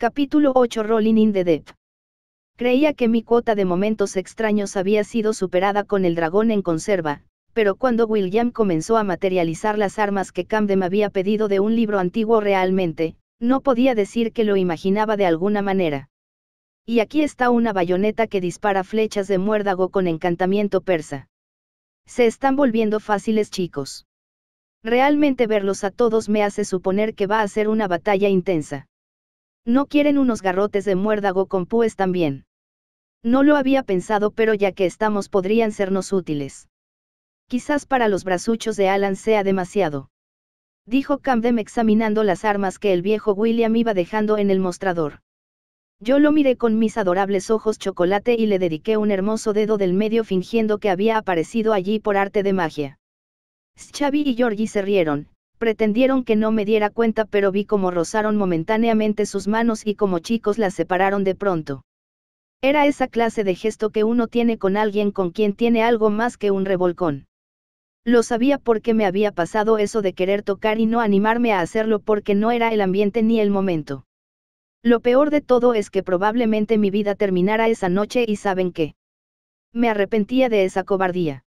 Capítulo 8 Rolling in the Deep. Creía que mi cuota de momentos extraños había sido superada con el dragón en conserva, pero cuando William comenzó a materializar las armas que Camden había pedido de un libro antiguo realmente, no podía decir que lo imaginaba de alguna manera. Y aquí está una bayoneta que dispara flechas de muérdago con encantamiento persa. Se están volviendo fáciles chicos. Realmente verlos a todos me hace suponer que va a ser una batalla intensa. No quieren unos garrotes de muérdago con púes también. No lo había pensado, pero ya que estamos podrían sernos útiles. Quizás para los brasuchos de Alan sea demasiado. Dijo Camden examinando las armas que el viejo William iba dejando en el mostrador. Yo lo miré con mis adorables ojos chocolate y le dediqué un hermoso dedo del medio fingiendo que había aparecido allí por arte de magia. Xavi y Georgie se rieron, pretendieron que no me diera cuenta pero vi como rozaron momentáneamente sus manos y como chicos las separaron de pronto. Era esa clase de gesto que uno tiene con alguien con quien tiene algo más que un revolcón. Lo sabía porque me había pasado eso de querer tocar y no animarme a hacerlo porque no era el ambiente ni el momento. Lo peor de todo es que probablemente mi vida terminara esa noche y saben qué. Me arrepentía de esa cobardía.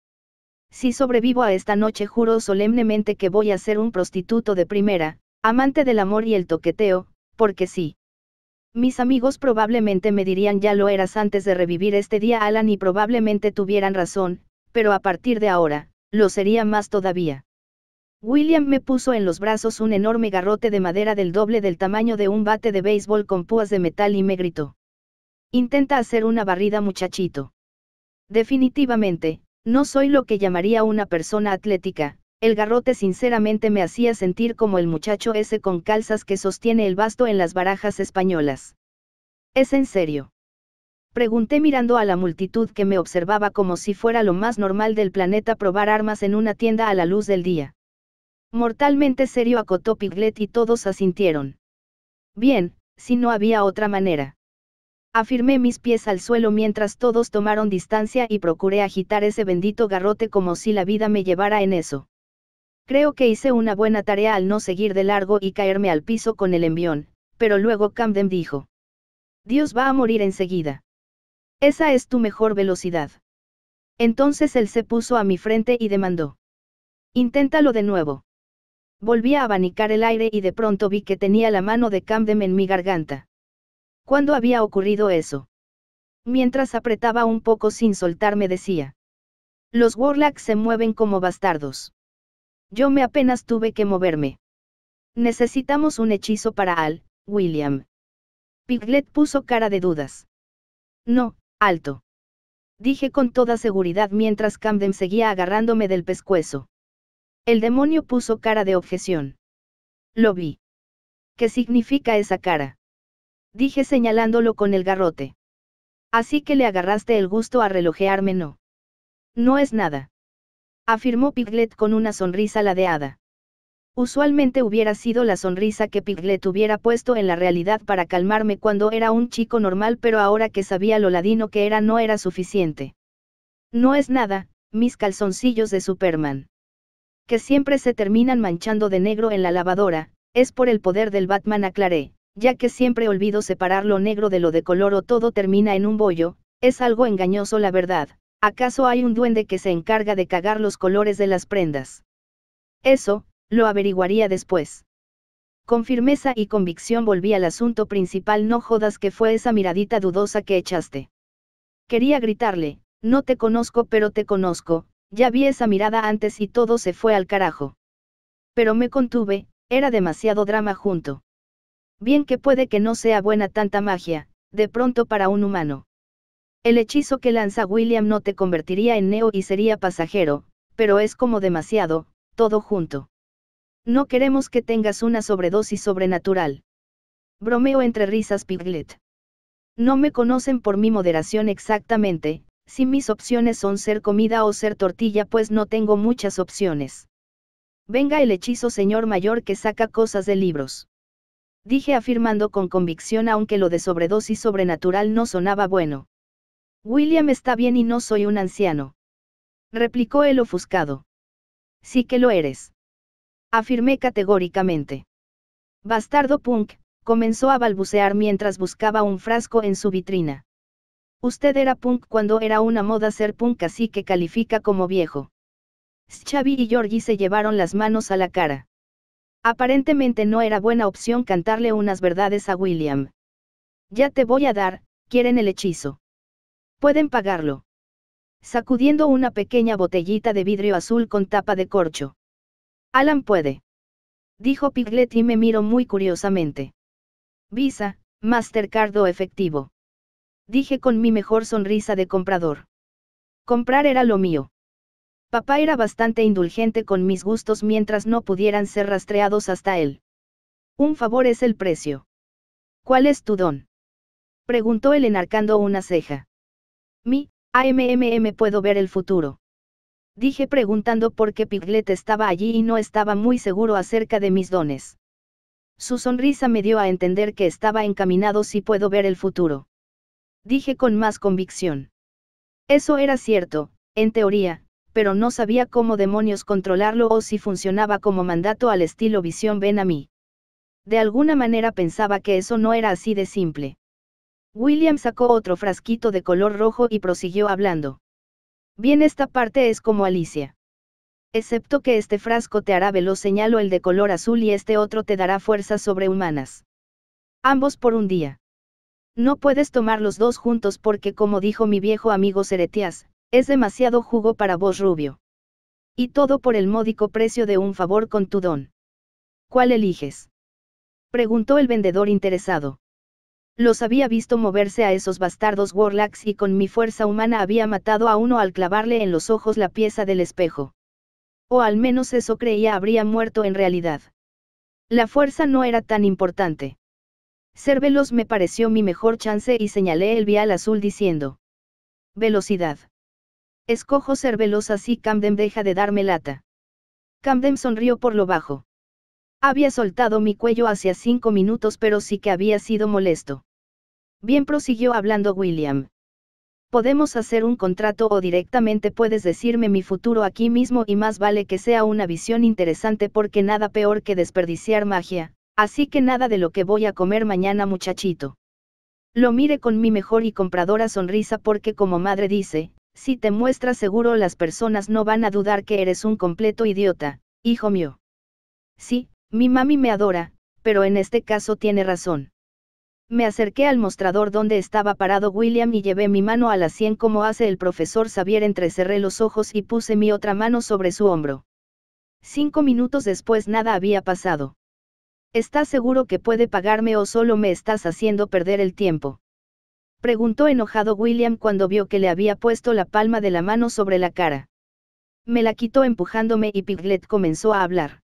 Si sobrevivo a esta noche juro solemnemente que voy a ser un prostituto de primera, amante del amor y el toqueteo, porque sí. Mis amigos probablemente me dirían ya lo eras antes de revivir este día Alan y probablemente tuvieran razón, pero a partir de ahora, lo sería más todavía. William me puso en los brazos un enorme garrote de madera del doble del tamaño de un bate de béisbol con púas de metal y me gritó. Intenta hacer una barrida muchachito. Definitivamente, no soy lo que llamaría una persona atlética, el garrote sinceramente me hacía sentir como el muchacho ese con calzas que sostiene el basto en las barajas españolas. ¿Es en serio? Pregunté mirando a la multitud que me observaba como si fuera lo más normal del planeta probar armas en una tienda a la luz del día. Mortalmente serio acotó Piglet y todos asintieron. Bien, si no había otra manera. Afirmé mis pies al suelo mientras todos tomaron distancia y procuré agitar ese bendito garrote como si la vida me llevara en eso. Creo que hice una buena tarea al no seguir de largo y caerme al piso con el envión, pero luego Camden dijo. Dios va a morir enseguida. Esa es tu mejor velocidad. Entonces él se puso a mi frente y demandó. Inténtalo de nuevo. Volví a abanicar el aire y de pronto vi que tenía la mano de Camden en mi garganta. ¿Cuándo había ocurrido eso? Mientras apretaba un poco sin soltarme decía. Los Warlocks se mueven como bastardos. Yo me apenas tuve que moverme. Necesitamos un hechizo para Al, William. Piglet puso cara de dudas. No, alto. Dije con toda seguridad mientras Camden seguía agarrándome del pescuezo. El demonio puso cara de objeción. Lo vi. ¿Qué significa esa cara? dije señalándolo con el garrote. Así que le agarraste el gusto a relojearme, no. No es nada. Afirmó Piglet con una sonrisa ladeada. Usualmente hubiera sido la sonrisa que Piglet hubiera puesto en la realidad para calmarme cuando era un chico normal, pero ahora que sabía lo ladino que era no era suficiente. No es nada, mis calzoncillos de Superman. Que siempre se terminan manchando de negro en la lavadora, es por el poder del Batman, aclaré ya que siempre olvido separar lo negro de lo de color o todo termina en un bollo, es algo engañoso la verdad. ¿Acaso hay un duende que se encarga de cagar los colores de las prendas? Eso, lo averiguaría después. Con firmeza y convicción volví al asunto principal, no jodas que fue esa miradita dudosa que echaste. Quería gritarle, no te conozco pero te conozco, ya vi esa mirada antes y todo se fue al carajo. Pero me contuve, era demasiado drama junto. Bien que puede que no sea buena tanta magia, de pronto para un humano. El hechizo que lanza William no te convertiría en Neo y sería pasajero, pero es como demasiado, todo junto. No queremos que tengas una sobredosis sobrenatural. Bromeo entre risas Piglet. No me conocen por mi moderación exactamente, si mis opciones son ser comida o ser tortilla pues no tengo muchas opciones. Venga el hechizo señor mayor que saca cosas de libros dije afirmando con convicción aunque lo de sobredosis sobrenatural no sonaba bueno. William está bien y no soy un anciano. Replicó el ofuscado. Sí que lo eres. Afirmé categóricamente. Bastardo Punk, comenzó a balbucear mientras buscaba un frasco en su vitrina. Usted era punk cuando era una moda ser punk así que califica como viejo. Xavi y Georgie se llevaron las manos a la cara. Aparentemente no era buena opción cantarle unas verdades a William. Ya te voy a dar, quieren el hechizo. Pueden pagarlo. Sacudiendo una pequeña botellita de vidrio azul con tapa de corcho. Alan puede. Dijo Piglet y me miró muy curiosamente. Visa, Mastercard o efectivo. Dije con mi mejor sonrisa de comprador. Comprar era lo mío. Papá era bastante indulgente con mis gustos mientras no pudieran ser rastreados hasta él. Un favor es el precio. ¿Cuál es tu don? Preguntó él enarcando una ceja. Mi, AMMM puedo ver el futuro. Dije preguntando por qué Piglet estaba allí y no estaba muy seguro acerca de mis dones. Su sonrisa me dio a entender que estaba encaminado si puedo ver el futuro. Dije con más convicción. Eso era cierto, en teoría, pero no sabía cómo demonios controlarlo o si funcionaba como mandato al estilo visión ven a mí. De alguna manera pensaba que eso no era así de simple. William sacó otro frasquito de color rojo y prosiguió hablando. Bien, esta parte es como Alicia. Excepto que este frasco te hará veloz señalo el de color azul y este otro te dará fuerzas sobrehumanas. Ambos por un día. No puedes tomar los dos juntos porque como dijo mi viejo amigo Seretias, es demasiado jugo para vos rubio. Y todo por el módico precio de un favor con tu don. ¿Cuál eliges? Preguntó el vendedor interesado. Los había visto moverse a esos bastardos Warlocks y con mi fuerza humana había matado a uno al clavarle en los ojos la pieza del espejo. O al menos eso creía habría muerto en realidad. La fuerza no era tan importante. Ser veloz me pareció mi mejor chance y señalé el vial azul diciendo. Velocidad. Escojo ser veloz así Camden deja de darme lata. Camden sonrió por lo bajo. Había soltado mi cuello hacia cinco minutos pero sí que había sido molesto. Bien prosiguió hablando William. Podemos hacer un contrato o directamente puedes decirme mi futuro aquí mismo y más vale que sea una visión interesante porque nada peor que desperdiciar magia, así que nada de lo que voy a comer mañana muchachito. Lo mire con mi mejor y compradora sonrisa porque como madre dice, si te muestras seguro las personas no van a dudar que eres un completo idiota, hijo mío. Sí, mi mami me adora, pero en este caso tiene razón. Me acerqué al mostrador donde estaba parado William y llevé mi mano a la sien como hace el profesor Xavier entrecerré los ojos y puse mi otra mano sobre su hombro. Cinco minutos después nada había pasado. ¿Estás seguro que puede pagarme o solo me estás haciendo perder el tiempo? preguntó enojado William cuando vio que le había puesto la palma de la mano sobre la cara. Me la quitó empujándome y Piglet comenzó a hablar.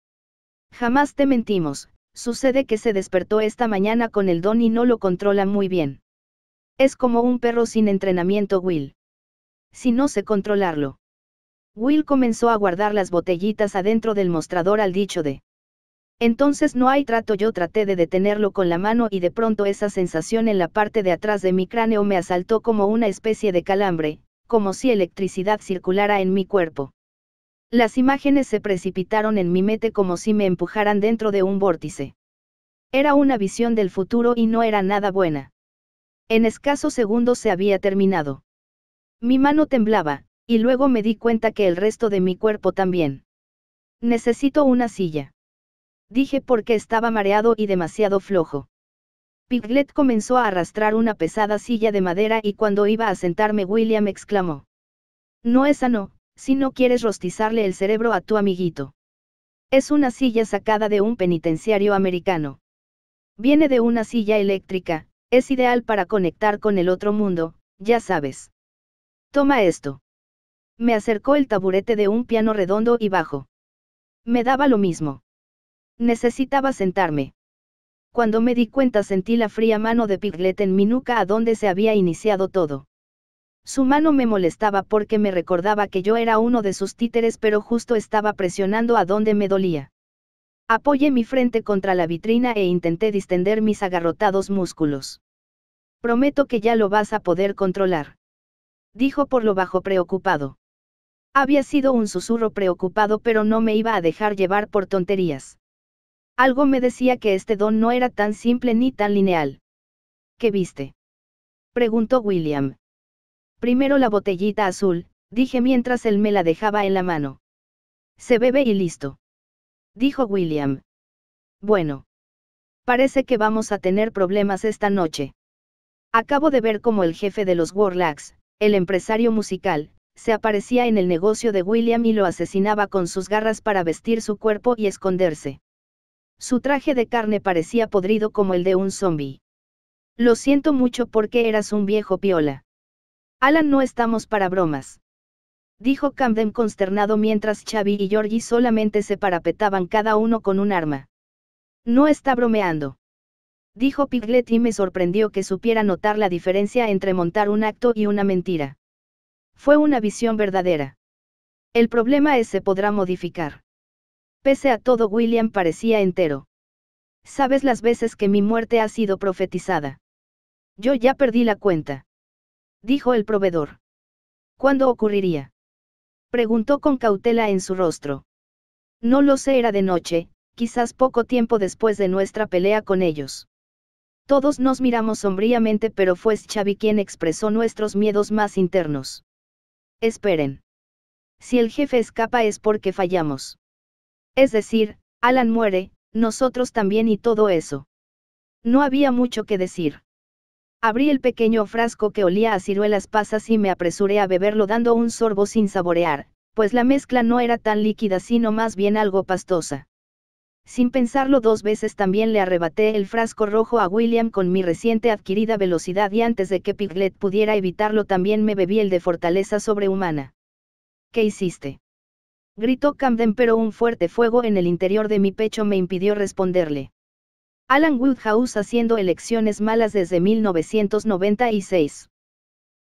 Jamás te mentimos, sucede que se despertó esta mañana con el don y no lo controla muy bien. Es como un perro sin entrenamiento Will. Si no sé controlarlo. Will comenzó a guardar las botellitas adentro del mostrador al dicho de entonces no hay trato, yo traté de detenerlo con la mano y de pronto esa sensación en la parte de atrás de mi cráneo me asaltó como una especie de calambre, como si electricidad circulara en mi cuerpo. Las imágenes se precipitaron en mi mente como si me empujaran dentro de un vórtice. Era una visión del futuro y no era nada buena. En escasos segundos se había terminado. Mi mano temblaba, y luego me di cuenta que el resto de mi cuerpo también. Necesito una silla. Dije porque estaba mareado y demasiado flojo. Piglet comenzó a arrastrar una pesada silla de madera y cuando iba a sentarme William exclamó. No es sano, si no quieres rostizarle el cerebro a tu amiguito. Es una silla sacada de un penitenciario americano. Viene de una silla eléctrica, es ideal para conectar con el otro mundo, ya sabes. Toma esto. Me acercó el taburete de un piano redondo y bajo. Me daba lo mismo. Necesitaba sentarme. Cuando me di cuenta sentí la fría mano de Piglet en mi nuca a donde se había iniciado todo. Su mano me molestaba porque me recordaba que yo era uno de sus títeres pero justo estaba presionando a donde me dolía. Apoyé mi frente contra la vitrina e intenté distender mis agarrotados músculos. Prometo que ya lo vas a poder controlar. Dijo por lo bajo preocupado. Había sido un susurro preocupado pero no me iba a dejar llevar por tonterías. Algo me decía que este don no era tan simple ni tan lineal. ¿Qué viste? preguntó William. Primero la botellita azul, dije mientras él me la dejaba en la mano. Se bebe y listo. Dijo William. Bueno. Parece que vamos a tener problemas esta noche. Acabo de ver cómo el jefe de los Warlocks, el empresario musical, se aparecía en el negocio de William y lo asesinaba con sus garras para vestir su cuerpo y esconderse. Su traje de carne parecía podrido como el de un zombi. Lo siento mucho porque eras un viejo piola. Alan, no estamos para bromas. Dijo Camden consternado mientras Xavi y Georgie solamente se parapetaban cada uno con un arma. No está bromeando. Dijo Piglet y me sorprendió que supiera notar la diferencia entre montar un acto y una mentira. Fue una visión verdadera. El problema es se podrá modificar. Pese a todo William parecía entero. Sabes las veces que mi muerte ha sido profetizada. Yo ya perdí la cuenta. Dijo el proveedor. ¿Cuándo ocurriría? Preguntó con cautela en su rostro. No lo sé, era de noche, quizás poco tiempo después de nuestra pelea con ellos. Todos nos miramos sombríamente, pero fue Xavi quien expresó nuestros miedos más internos. Esperen. Si el jefe escapa es porque fallamos. Es decir, Alan muere, nosotros también y todo eso. No había mucho que decir. Abrí el pequeño frasco que olía a ciruelas pasas y me apresuré a beberlo dando un sorbo sin saborear, pues la mezcla no era tan líquida sino más bien algo pastosa. Sin pensarlo dos veces también le arrebaté el frasco rojo a William con mi reciente adquirida velocidad y antes de que Piglet pudiera evitarlo también me bebí el de fortaleza sobrehumana. ¿Qué hiciste? gritó Camden pero un fuerte fuego en el interior de mi pecho me impidió responderle. Alan Woodhouse haciendo elecciones malas desde 1996.